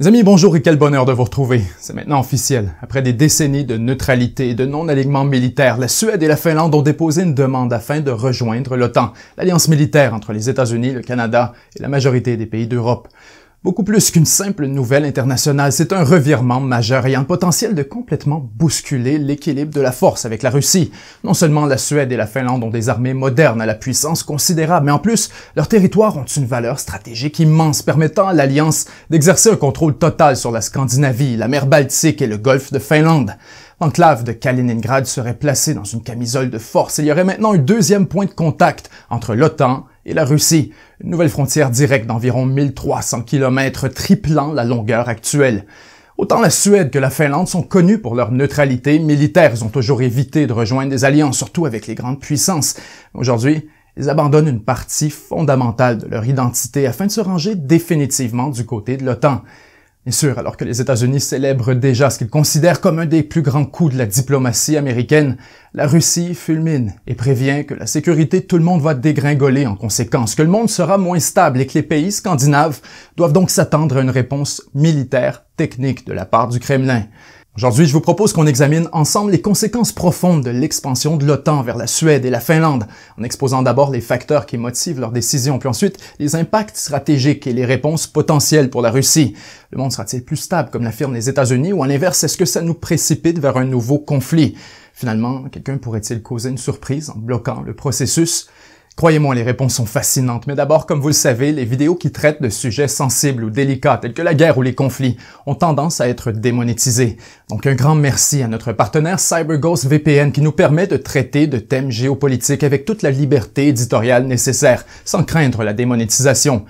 Mes amis, bonjour et quel bonheur de vous retrouver. C'est maintenant officiel. Après des décennies de neutralité et de non-alignement militaire, la Suède et la Finlande ont déposé une demande afin de rejoindre l'OTAN, l'alliance militaire entre les États-Unis, le Canada et la majorité des pays d'Europe. Beaucoup plus qu'une simple nouvelle internationale, c'est un revirement majeur ayant le potentiel de complètement bousculer l'équilibre de la force avec la Russie. Non seulement la Suède et la Finlande ont des armées modernes à la puissance considérable, mais en plus, leurs territoires ont une valeur stratégique immense permettant à l'Alliance d'exercer un contrôle total sur la Scandinavie, la mer Baltique et le golfe de Finlande. L'enclave de Kaliningrad serait placée dans une camisole de force et il y aurait maintenant un deuxième point de contact entre l'OTAN et la Russie, une nouvelle frontière directe d'environ 1300 km triplant la longueur actuelle. Autant la Suède que la Finlande sont connues pour leur neutralité militaire. Ils ont toujours évité de rejoindre des alliances, surtout avec les grandes puissances. Aujourd'hui, ils abandonnent une partie fondamentale de leur identité afin de se ranger définitivement du côté de l'OTAN. Bien sûr, alors que les États-Unis célèbrent déjà ce qu'ils considèrent comme un des plus grands coups de la diplomatie américaine, la Russie fulmine et prévient que la sécurité de tout le monde va dégringoler en conséquence, que le monde sera moins stable et que les pays scandinaves doivent donc s'attendre à une réponse militaire technique de la part du Kremlin. Aujourd'hui, je vous propose qu'on examine ensemble les conséquences profondes de l'expansion de l'OTAN vers la Suède et la Finlande, en exposant d'abord les facteurs qui motivent leur décision, puis ensuite les impacts stratégiques et les réponses potentielles pour la Russie. Le monde sera-t-il plus stable comme l'affirment les États-Unis ou à l'inverse, est-ce que ça nous précipite vers un nouveau conflit Finalement, quelqu'un pourrait-il causer une surprise en bloquant le processus Croyez-moi, les réponses sont fascinantes, mais d'abord, comme vous le savez, les vidéos qui traitent de sujets sensibles ou délicats, tels que la guerre ou les conflits, ont tendance à être démonétisées. Donc un grand merci à notre partenaire CyberGhost VPN qui nous permet de traiter de thèmes géopolitiques avec toute la liberté éditoriale nécessaire, sans craindre la démonétisation.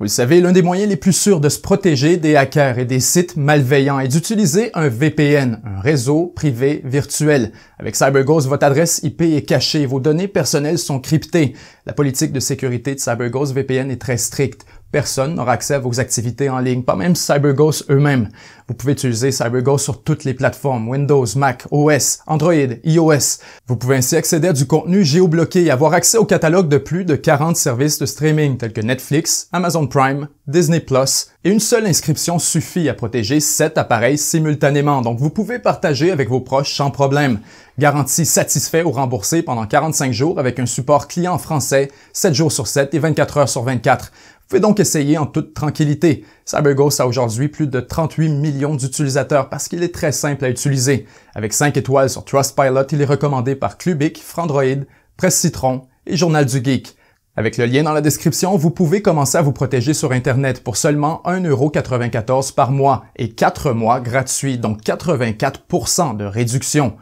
Vous le savez, l'un des moyens les plus sûrs de se protéger des hackers et des sites malveillants est d'utiliser un VPN, un réseau privé virtuel. Avec CyberGhost, votre adresse IP est cachée, vos données personnelles sont cryptées. La politique de sécurité de CyberGhost VPN est très stricte personne n'aura accès à vos activités en ligne, pas même CyberGhost eux-mêmes. Vous pouvez utiliser CyberGhost sur toutes les plateformes, Windows, Mac, OS, Android, iOS. Vous pouvez ainsi accéder à du contenu géobloqué et avoir accès au catalogue de plus de 40 services de streaming tels que Netflix, Amazon Prime, Disney Plus, et une seule inscription suffit à protéger 7 appareils simultanément, donc vous pouvez partager avec vos proches sans problème. Garantie satisfait ou remboursé pendant 45 jours avec un support client français, 7 jours sur 7 et 24 heures sur 24 pouvez donc essayer en toute tranquillité. CyberGhost a aujourd'hui plus de 38 millions d'utilisateurs parce qu'il est très simple à utiliser. Avec 5 étoiles sur Trustpilot, il est recommandé par Clubic, Frandroid, Presse Citron et Journal du Geek. Avec le lien dans la description, vous pouvez commencer à vous protéger sur Internet pour seulement 1,94$ par mois et 4 mois gratuits, donc 84% de réduction.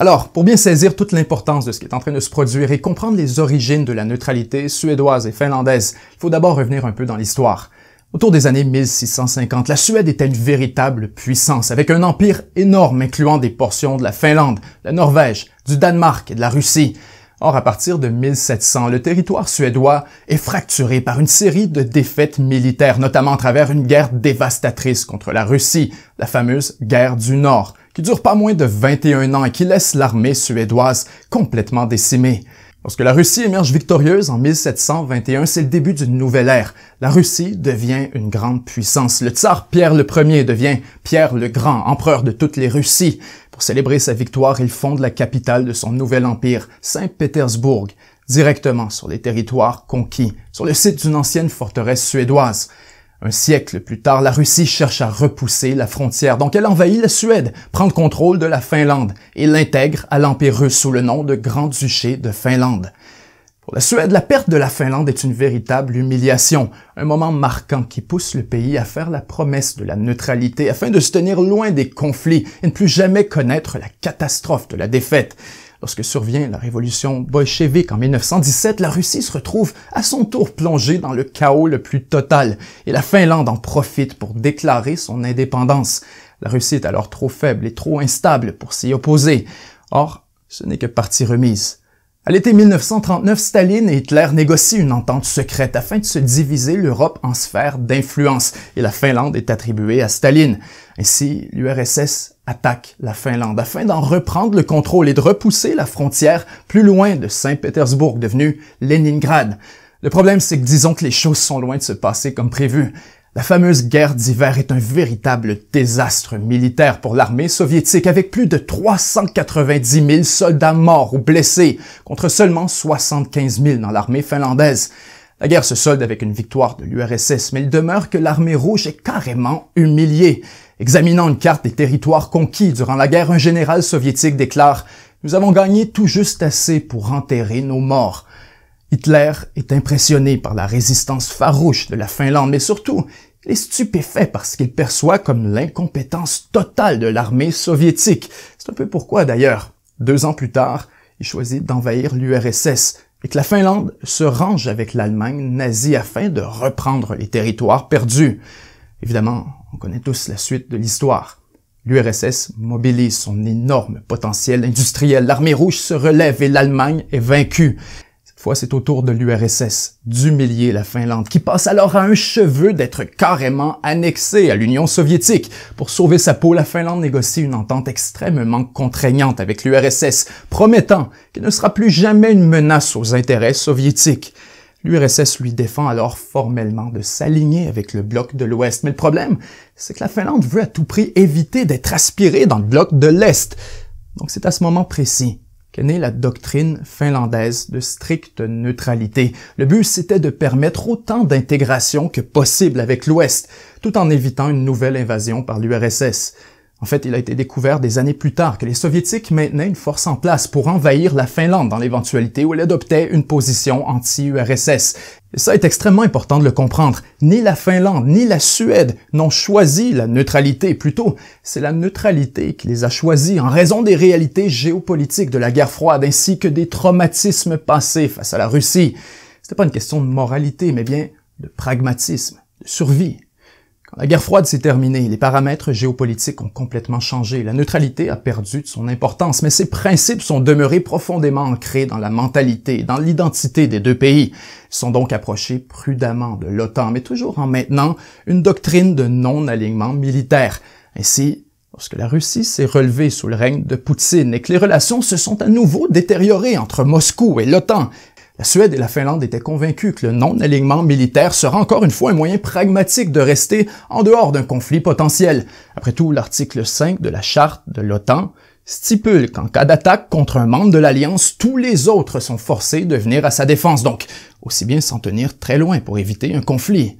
Alors, pour bien saisir toute l'importance de ce qui est en train de se produire et comprendre les origines de la neutralité suédoise et finlandaise, il faut d'abord revenir un peu dans l'histoire. Autour des années 1650, la Suède était une véritable puissance, avec un empire énorme incluant des portions de la Finlande, de la Norvège, du Danemark et de la Russie. Or, à partir de 1700, le territoire suédois est fracturé par une série de défaites militaires, notamment à travers une guerre dévastatrice contre la Russie, la fameuse guerre du Nord, qui dure pas moins de 21 ans et qui laisse l'armée suédoise complètement décimée. Lorsque la Russie émerge victorieuse en 1721, c'est le début d'une nouvelle ère. La Russie devient une grande puissance. Le tsar Pierre le Ier devient Pierre le Grand, empereur de toutes les Russies. Pour célébrer sa victoire, il fonde la capitale de son nouvel empire, Saint-Pétersbourg, directement sur les territoires conquis, sur le site d'une ancienne forteresse suédoise. Un siècle plus tard, la Russie cherche à repousser la frontière, donc elle envahit la Suède, prend le contrôle de la Finlande et l'intègre à l'Empire russe sous le nom de Grand-Duché de Finlande. Pour la Suède, la perte de la Finlande est une véritable humiliation, un moment marquant qui pousse le pays à faire la promesse de la neutralité afin de se tenir loin des conflits et ne plus jamais connaître la catastrophe de la défaite. Lorsque survient la révolution bolchevique en 1917, la Russie se retrouve à son tour plongée dans le chaos le plus total, et la Finlande en profite pour déclarer son indépendance. La Russie est alors trop faible et trop instable pour s'y opposer. Or, ce n'est que partie remise. À l'été 1939, Staline et Hitler négocient une entente secrète afin de se diviser l'Europe en sphères d'influence et la Finlande est attribuée à Staline. Ainsi, l'URSS attaque la Finlande afin d'en reprendre le contrôle et de repousser la frontière plus loin de Saint-Pétersbourg, devenue Leningrad. Le problème, c'est que disons que les choses sont loin de se passer comme prévu. La fameuse guerre d'hiver est un véritable désastre militaire pour l'armée soviétique avec plus de 390 000 soldats morts ou blessés contre seulement 75 000 dans l'armée finlandaise. La guerre se solde avec une victoire de l'URSS, mais il demeure que l'armée rouge est carrément humiliée. Examinant une carte des territoires conquis durant la guerre, un général soviétique déclare ⁇ Nous avons gagné tout juste assez pour enterrer nos morts ⁇ Hitler est impressionné par la résistance farouche de la Finlande, mais surtout, il est stupéfait par ce qu'il perçoit comme l'incompétence totale de l'armée soviétique. C'est un peu pourquoi, d'ailleurs, deux ans plus tard, il choisit d'envahir l'URSS et que la Finlande se range avec l'Allemagne nazie afin de reprendre les territoires perdus. Évidemment, on connaît tous la suite de l'histoire. L'URSS mobilise son énorme potentiel industriel, l'armée rouge se relève et l'Allemagne est vaincue c'est au tour de l'URSS d'humilier la Finlande, qui passe alors à un cheveu d'être carrément annexée à l'Union soviétique. Pour sauver sa peau, la Finlande négocie une entente extrêmement contraignante avec l'URSS, promettant qu'elle ne sera plus jamais une menace aux intérêts soviétiques. L'URSS lui défend alors formellement de s'aligner avec le bloc de l'Ouest. Mais le problème, c'est que la Finlande veut à tout prix éviter d'être aspirée dans le bloc de l'Est. Donc c'est à ce moment précis qu'est née la doctrine finlandaise de stricte neutralité. Le but, c'était de permettre autant d'intégration que possible avec l'Ouest, tout en évitant une nouvelle invasion par l'URSS. En fait, il a été découvert des années plus tard que les Soviétiques maintenaient une force en place pour envahir la Finlande dans l'éventualité où elle adoptait une position anti-URSS. ça est extrêmement important de le comprendre. Ni la Finlande, ni la Suède n'ont choisi la neutralité, plutôt c'est la neutralité qui les a choisis en raison des réalités géopolitiques de la guerre froide ainsi que des traumatismes passés face à la Russie. C'était pas une question de moralité, mais bien de pragmatisme, de survie. La guerre froide s'est terminée, les paramètres géopolitiques ont complètement changé, la neutralité a perdu de son importance, mais ces principes sont demeurés profondément ancrés dans la mentalité, dans l'identité des deux pays. Ils sont donc approchés prudemment de l'OTAN, mais toujours en maintenant une doctrine de non-alignement militaire. Ainsi, lorsque la Russie s'est relevée sous le règne de Poutine et que les relations se sont à nouveau détériorées entre Moscou et l'OTAN, la Suède et la Finlande étaient convaincus que le non-alignement militaire sera encore une fois un moyen pragmatique de rester en dehors d'un conflit potentiel. Après tout, l'article 5 de la charte de l'OTAN stipule qu'en cas d'attaque contre un membre de l'Alliance, tous les autres sont forcés de venir à sa défense, donc aussi bien s'en tenir très loin pour éviter un conflit.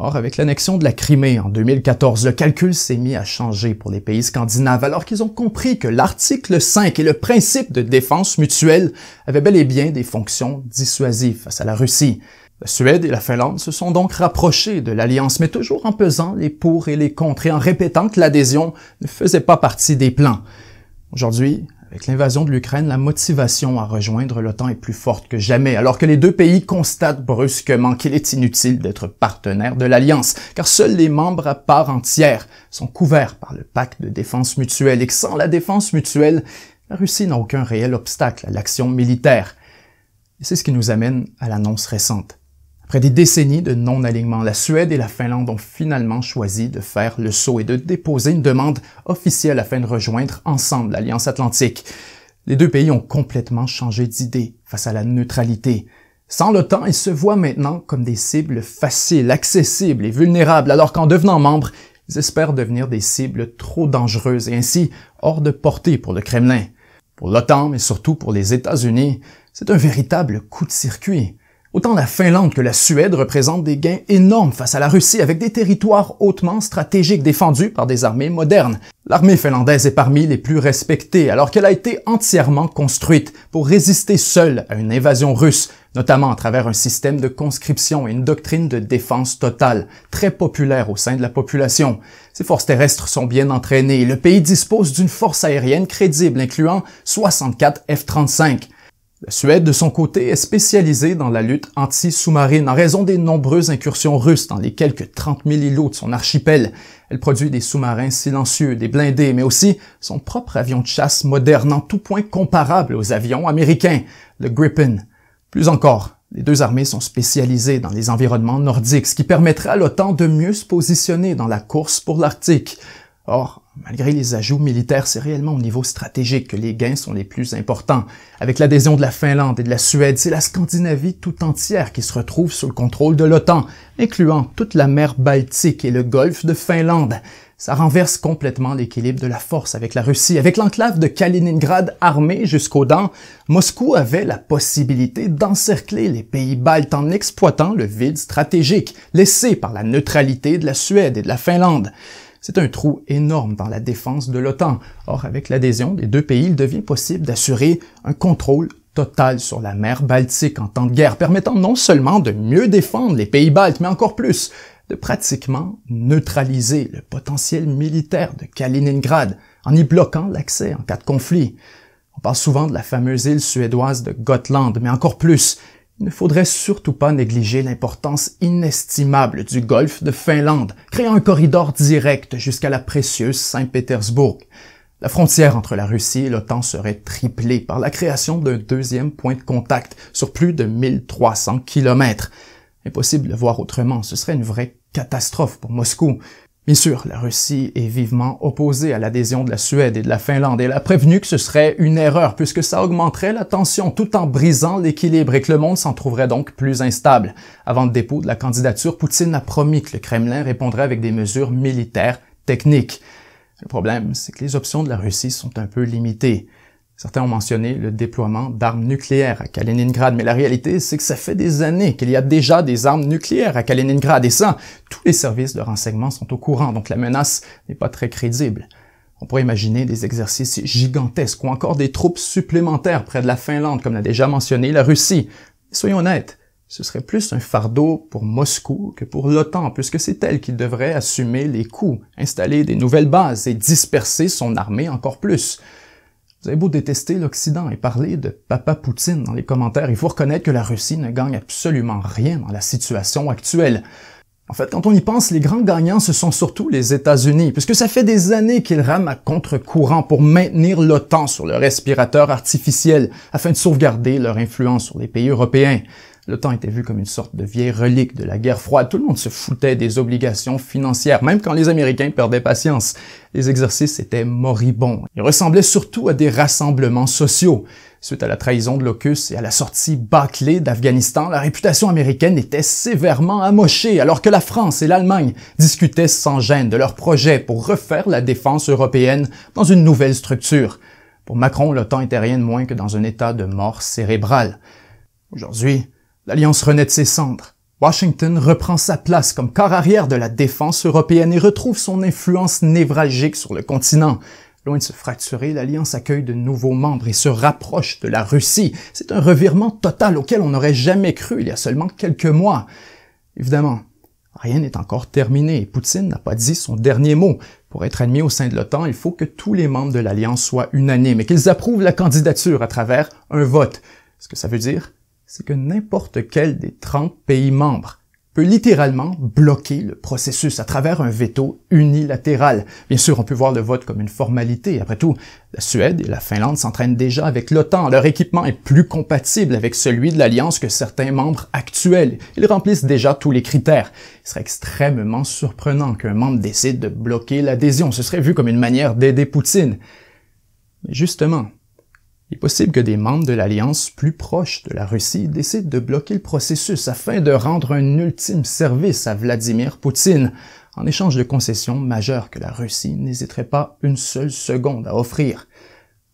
Or, avec l'annexion de la Crimée en 2014, le calcul s'est mis à changer pour les pays scandinaves alors qu'ils ont compris que l'article 5 et le principe de défense mutuelle avaient bel et bien des fonctions dissuasives face à la Russie. La Suède et la Finlande se sont donc rapprochés de l'alliance, mais toujours en pesant les pour et les contre et en répétant que l'adhésion ne faisait pas partie des plans. Aujourd'hui, avec l'invasion de l'Ukraine, la motivation à rejoindre l'OTAN est plus forte que jamais, alors que les deux pays constatent brusquement qu'il est inutile d'être partenaire de l'Alliance, car seuls les membres à part entière sont couverts par le pacte de défense mutuelle, et que sans la défense mutuelle, la Russie n'a aucun réel obstacle à l'action militaire. Et c'est ce qui nous amène à l'annonce récente. Après des décennies de non-alignement, la Suède et la Finlande ont finalement choisi de faire le saut et de déposer une demande officielle afin de rejoindre ensemble l'Alliance atlantique. Les deux pays ont complètement changé d'idée face à la neutralité. Sans l'OTAN, ils se voient maintenant comme des cibles faciles, accessibles et vulnérables, alors qu'en devenant membres, ils espèrent devenir des cibles trop dangereuses et ainsi hors de portée pour le Kremlin. Pour l'OTAN, mais surtout pour les États-Unis, c'est un véritable coup de circuit. Autant la Finlande que la Suède représentent des gains énormes face à la Russie avec des territoires hautement stratégiques défendus par des armées modernes. L'armée finlandaise est parmi les plus respectées alors qu'elle a été entièrement construite pour résister seule à une invasion russe, notamment à travers un système de conscription et une doctrine de défense totale, très populaire au sein de la population. Ses forces terrestres sont bien entraînées et le pays dispose d'une force aérienne crédible incluant 64 F-35. La Suède, de son côté, est spécialisée dans la lutte anti-sous-marine en raison des nombreuses incursions russes dans les quelques 30 000 îlots de son archipel. Elle produit des sous-marins silencieux, des blindés, mais aussi son propre avion de chasse moderne en tout point comparable aux avions américains, le Gripen. Plus encore, les deux armées sont spécialisées dans les environnements nordiques, ce qui permettra à l'OTAN de mieux se positionner dans la course pour l'Arctique. Or, Malgré les ajouts militaires, c'est réellement au niveau stratégique que les gains sont les plus importants. Avec l'adhésion de la Finlande et de la Suède, c'est la Scandinavie tout entière qui se retrouve sous le contrôle de l'OTAN, incluant toute la mer Baltique et le golfe de Finlande. Ça renverse complètement l'équilibre de la force avec la Russie. Avec l'enclave de Kaliningrad armée jusqu'aux dents, Moscou avait la possibilité d'encercler les pays baltes en exploitant le vide stratégique laissé par la neutralité de la Suède et de la Finlande. C'est un trou énorme dans la défense de l'OTAN. Or, avec l'adhésion des deux pays, il devient possible d'assurer un contrôle total sur la mer Baltique en temps de guerre, permettant non seulement de mieux défendre les pays baltes, mais encore plus, de pratiquement neutraliser le potentiel militaire de Kaliningrad en y bloquant l'accès en cas de conflit. On parle souvent de la fameuse île suédoise de Gotland, mais encore plus, il ne faudrait surtout pas négliger l'importance inestimable du golfe de Finlande, créant un corridor direct jusqu'à la précieuse Saint-Pétersbourg. La frontière entre la Russie et l'OTAN serait triplée par la création d'un deuxième point de contact sur plus de 1300 km. Impossible de voir autrement, ce serait une vraie catastrophe pour Moscou. Bien sûr, la Russie est vivement opposée à l'adhésion de la Suède et de la Finlande. et Elle a prévenu que ce serait une erreur puisque ça augmenterait la tension tout en brisant l'équilibre et que le monde s'en trouverait donc plus instable. Avant le dépôt de la candidature, Poutine a promis que le Kremlin répondrait avec des mesures militaires techniques. Le problème, c'est que les options de la Russie sont un peu limitées. Certains ont mentionné le déploiement d'armes nucléaires à Kaliningrad, mais la réalité, c'est que ça fait des années qu'il y a déjà des armes nucléaires à Kaliningrad, et ça, tous les services de renseignement sont au courant, donc la menace n'est pas très crédible. On pourrait imaginer des exercices gigantesques ou encore des troupes supplémentaires près de la Finlande, comme l'a déjà mentionné la Russie. soyons honnêtes, ce serait plus un fardeau pour Moscou que pour l'OTAN, puisque c'est elle qui devrait assumer les coûts, installer des nouvelles bases et disperser son armée encore plus. Vous avez beau détester l'Occident et parler de Papa Poutine dans les commentaires, il faut reconnaître que la Russie ne gagne absolument rien dans la situation actuelle. En fait, quand on y pense, les grands gagnants, ce sont surtout les États-Unis, puisque ça fait des années qu'ils rament à contre-courant pour maintenir l'OTAN sur le respirateur artificiel, afin de sauvegarder leur influence sur les pays européens. L'OTAN était vu comme une sorte de vieille relique de la guerre froide. Tout le monde se foutait des obligations financières, même quand les Américains perdaient patience. Les exercices étaient moribonds. Ils ressemblaient surtout à des rassemblements sociaux. Suite à la trahison de Locus et à la sortie bâclée d'Afghanistan, la réputation américaine était sévèrement amochée, alors que la France et l'Allemagne discutaient sans gêne de leur projet pour refaire la défense européenne dans une nouvelle structure. Pour Macron, l'OTAN était rien de moins que dans un état de mort cérébrale. Aujourd'hui, L'Alliance renaît de ses cendres. Washington reprend sa place comme corps arrière de la défense européenne et retrouve son influence névralgique sur le continent. Loin de se fracturer, l'Alliance accueille de nouveaux membres et se rapproche de la Russie. C'est un revirement total auquel on n'aurait jamais cru il y a seulement quelques mois. Évidemment, rien n'est encore terminé et Poutine n'a pas dit son dernier mot. Pour être admis au sein de l'OTAN, il faut que tous les membres de l'Alliance soient unanimes et qu'ils approuvent la candidature à travers un vote. Ce que ça veut dire, c'est que n'importe quel des 30 pays membres peut littéralement bloquer le processus à travers un veto unilatéral. Bien sûr, on peut voir le vote comme une formalité. Après tout, la Suède et la Finlande s'entraînent déjà avec l'OTAN. Leur équipement est plus compatible avec celui de l'Alliance que certains membres actuels. Ils remplissent déjà tous les critères. Il serait extrêmement surprenant qu'un membre décide de bloquer l'adhésion. Ce serait vu comme une manière d'aider Poutine. Mais justement, il est possible que des membres de l'Alliance plus proches de la Russie décident de bloquer le processus afin de rendre un ultime service à Vladimir Poutine, en échange de concessions majeures que la Russie n'hésiterait pas une seule seconde à offrir.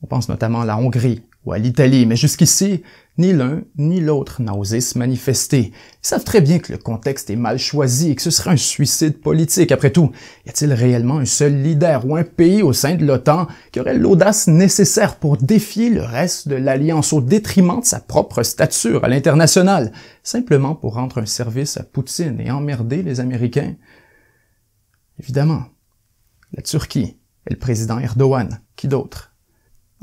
On pense notamment à la Hongrie, ou à l'Italie, mais jusqu'ici, ni l'un ni l'autre n'a osé se manifester. Ils savent très bien que le contexte est mal choisi et que ce serait un suicide politique. Après tout, y a-t-il réellement un seul leader ou un pays au sein de l'OTAN qui aurait l'audace nécessaire pour défier le reste de l'Alliance au détriment de sa propre stature à l'international, simplement pour rendre un service à Poutine et emmerder les Américains? Évidemment, la Turquie et le président Erdogan, qui d'autre?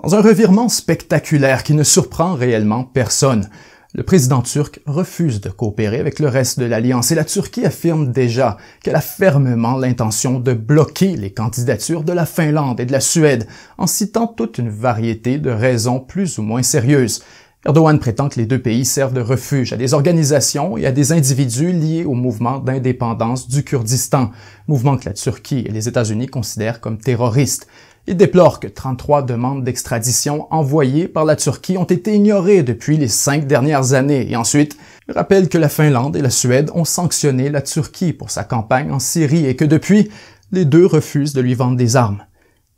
Dans un revirement spectaculaire qui ne surprend réellement personne, le président turc refuse de coopérer avec le reste de l'Alliance et la Turquie affirme déjà qu'elle a fermement l'intention de bloquer les candidatures de la Finlande et de la Suède en citant toute une variété de raisons plus ou moins sérieuses. Erdogan prétend que les deux pays servent de refuge à des organisations et à des individus liés au mouvement d'indépendance du Kurdistan, mouvement que la Turquie et les États-Unis considèrent comme terroriste. Il déplore que 33 demandes d'extradition envoyées par la Turquie ont été ignorées depuis les cinq dernières années et ensuite il rappelle que la Finlande et la Suède ont sanctionné la Turquie pour sa campagne en Syrie et que depuis, les deux refusent de lui vendre des armes.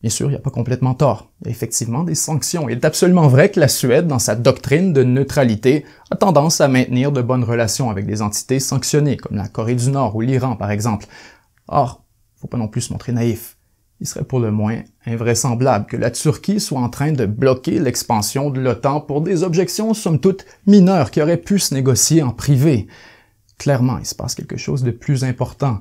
Bien sûr, il n'y a pas complètement tort. Il y a effectivement des sanctions. Il est absolument vrai que la Suède, dans sa doctrine de neutralité, a tendance à maintenir de bonnes relations avec des entités sanctionnées, comme la Corée du Nord ou l'Iran, par exemple. Or, il ne faut pas non plus se montrer naïf. Il serait pour le moins invraisemblable que la Turquie soit en train de bloquer l'expansion de l'OTAN pour des objections somme toute mineures qui auraient pu se négocier en privé. Clairement, il se passe quelque chose de plus important.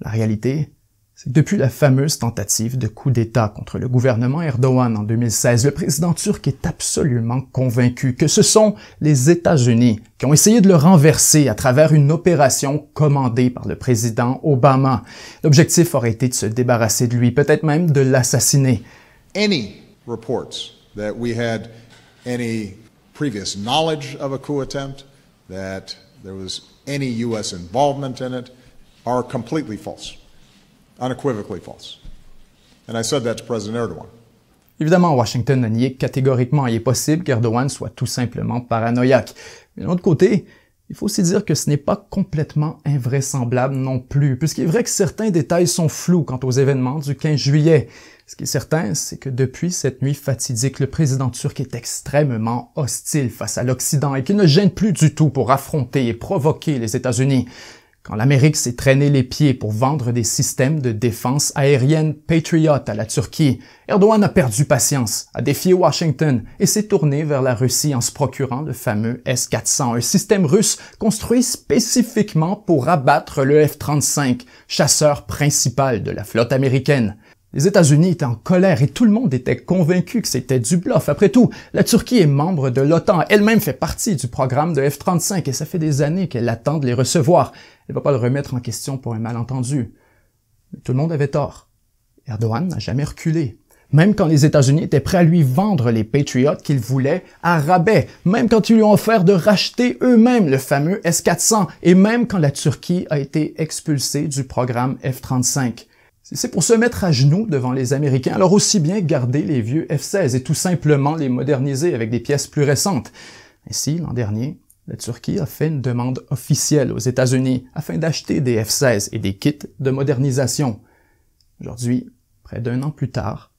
La réalité, c'est que depuis la fameuse tentative de coup d'État contre le gouvernement Erdogan en 2016, le président turc est absolument convaincu que ce sont les États-Unis qui ont essayé de le renverser à travers une opération commandée par le président Obama. L'objectif aurait été de se débarrasser de lui, peut-être même de l'assassiner. Any reports that we had any previous knowledge of a coup attempt, that there was any US involvement in it, are completely false. Évidemment, Washington a nié catégoriquement il est possible qu'Erdogan soit tout simplement paranoïaque. Mais d'un autre côté, il faut aussi dire que ce n'est pas complètement invraisemblable non plus, puisqu'il est vrai que certains détails sont flous quant aux événements du 15 juillet. Ce qui est certain, c'est que depuis cette nuit fatidique, le président turc est extrêmement hostile face à l'Occident et qu'il ne gêne plus du tout pour affronter et provoquer les États-Unis. Quand l'Amérique s'est traînée les pieds pour vendre des systèmes de défense aérienne Patriot à la Turquie, Erdogan a perdu patience, a défié Washington et s'est tourné vers la Russie en se procurant le fameux S-400, un système russe construit spécifiquement pour abattre le F-35, chasseur principal de la flotte américaine. Les États-Unis étaient en colère et tout le monde était convaincu que c'était du bluff. Après tout, la Turquie est membre de l'OTAN, elle-même fait partie du programme de F-35 et ça fait des années qu'elle attend de les recevoir. Elle ne va pas le remettre en question pour un malentendu. tout le monde avait tort. Erdogan n'a jamais reculé. Même quand les États-Unis étaient prêts à lui vendre les Patriots qu'il voulait à rabais, même quand ils lui ont offert de racheter eux-mêmes le fameux S-400, et même quand la Turquie a été expulsée du programme F-35. C'est pour se mettre à genoux devant les Américains, alors aussi bien garder les vieux F-16 et tout simplement les moderniser avec des pièces plus récentes. Ainsi, l'an dernier, la Turquie a fait une demande officielle aux États-Unis afin d'acheter des F-16 et des kits de modernisation. Aujourd'hui, près d'un an plus tard,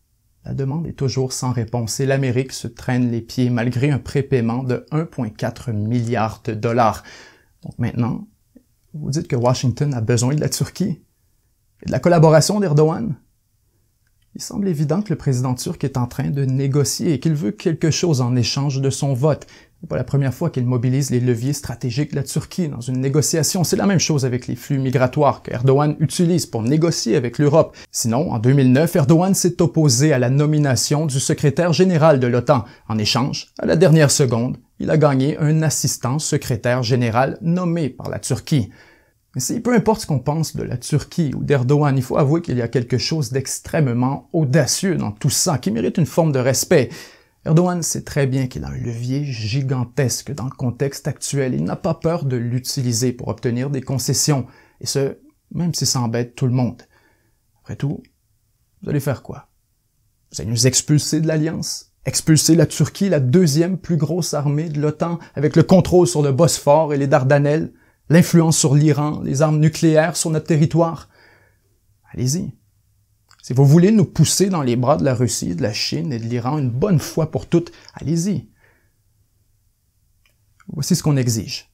la demande est toujours sans réponse et l'Amérique se traîne les pieds malgré un prépaiement de 1,4 milliard de dollars. Donc maintenant, vous dites que Washington a besoin de la Turquie de la collaboration d'Erdogan, il semble évident que le président turc est en train de négocier et qu'il veut quelque chose en échange de son vote. C'est pas la première fois qu'il mobilise les leviers stratégiques de la Turquie dans une négociation. C'est la même chose avec les flux migratoires qu'Erdogan utilise pour négocier avec l'Europe. Sinon, en 2009, Erdogan s'est opposé à la nomination du secrétaire général de l'OTAN. En échange, à la dernière seconde, il a gagné un assistant secrétaire général nommé par la Turquie. Mais peu importe ce qu'on pense de la Turquie ou d'Erdogan, il faut avouer qu'il y a quelque chose d'extrêmement audacieux dans tout ça, qui mérite une forme de respect. Erdogan sait très bien qu'il a un levier gigantesque dans le contexte actuel. Il n'a pas peur de l'utiliser pour obtenir des concessions, et ce, même si ça embête tout le monde. Après tout, vous allez faire quoi Vous allez nous expulser de l'Alliance Expulser la Turquie, la deuxième plus grosse armée de l'OTAN, avec le contrôle sur le Bosphore et les Dardanelles l'influence sur l'Iran, les armes nucléaires sur notre territoire. Allez-y. Si vous voulez nous pousser dans les bras de la Russie, de la Chine et de l'Iran une bonne fois pour toutes, allez-y. Voici ce qu'on exige.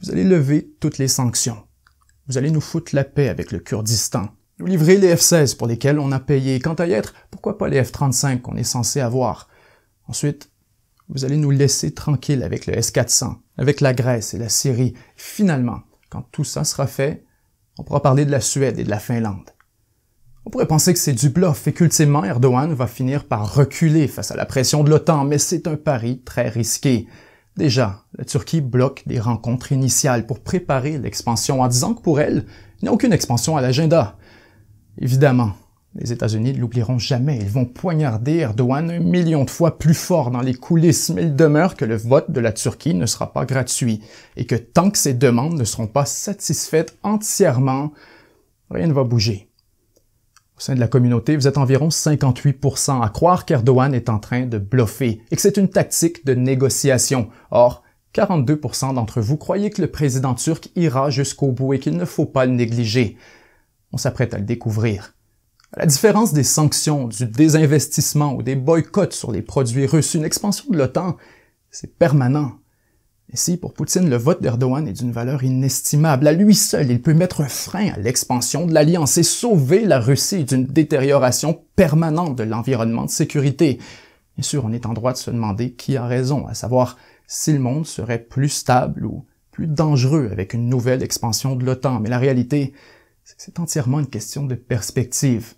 Vous allez lever toutes les sanctions. Vous allez nous foutre la paix avec le Kurdistan. Nous livrer les F-16 pour lesquels on a payé. Quant à y être, pourquoi pas les F-35 qu'on est censé avoir? Ensuite, vous allez nous laisser tranquille avec le S-400, avec la Grèce et la Syrie. Finalement, quand tout ça sera fait, on pourra parler de la Suède et de la Finlande. On pourrait penser que c'est du bluff et qu'ultimement Erdogan va finir par reculer face à la pression de l'OTAN, mais c'est un pari très risqué. Déjà, la Turquie bloque des rencontres initiales pour préparer l'expansion en disant que pour elle, il n'y a aucune expansion à l'agenda. Évidemment, les États-Unis ne l'oublieront jamais. Ils vont poignarder Erdogan un million de fois plus fort dans les coulisses, mais il demeure que le vote de la Turquie ne sera pas gratuit et que tant que ces demandes ne seront pas satisfaites entièrement, rien ne va bouger. Au sein de la communauté, vous êtes environ 58% à croire qu'Erdogan est en train de bluffer et que c'est une tactique de négociation. Or, 42% d'entre vous croyez que le président turc ira jusqu'au bout et qu'il ne faut pas le négliger. On s'apprête à le découvrir. À la différence des sanctions, du désinvestissement ou des boycotts sur les produits russes, une expansion de l'OTAN, c'est permanent. Ici, pour Poutine, le vote d'Erdogan est d'une valeur inestimable. À lui seul, il peut mettre un frein à l'expansion de l'Alliance et sauver la Russie d'une détérioration permanente de l'environnement de sécurité. Bien sûr, on est en droit de se demander qui a raison, à savoir si le monde serait plus stable ou plus dangereux avec une nouvelle expansion de l'OTAN. Mais la réalité, c'est que c'est entièrement une question de perspective.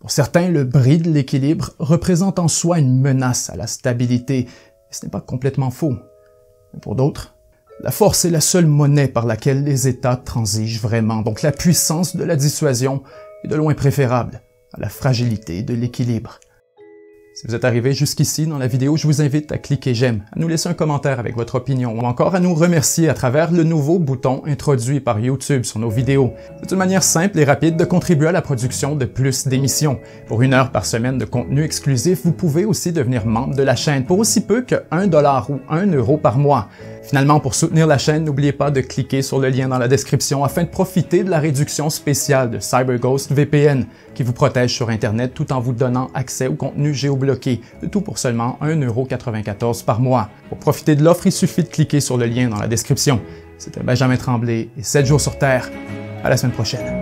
Pour certains, le bris de l'équilibre représente en soi une menace à la stabilité, et ce n'est pas complètement faux. Mais pour d'autres, la force est la seule monnaie par laquelle les États transigent vraiment, donc la puissance de la dissuasion est de loin préférable à la fragilité de l'équilibre. Si vous êtes arrivé jusqu'ici dans la vidéo, je vous invite à cliquer j'aime, à nous laisser un commentaire avec votre opinion ou encore à nous remercier à travers le nouveau bouton introduit par YouTube sur nos vidéos. C'est une manière simple et rapide de contribuer à la production de plus d'émissions. Pour une heure par semaine de contenu exclusif, vous pouvez aussi devenir membre de la chaîne pour aussi peu que 1$ ou 1 euro par mois. Finalement, pour soutenir la chaîne, n'oubliez pas de cliquer sur le lien dans la description afin de profiter de la réduction spéciale de CyberGhost VPN qui vous protège sur Internet tout en vous donnant accès au contenu géobloqué, le tout pour seulement 1,94€ par mois. Pour profiter de l'offre, il suffit de cliquer sur le lien dans la description. C'était Benjamin Tremblay et 7 jours sur Terre. À la semaine prochaine.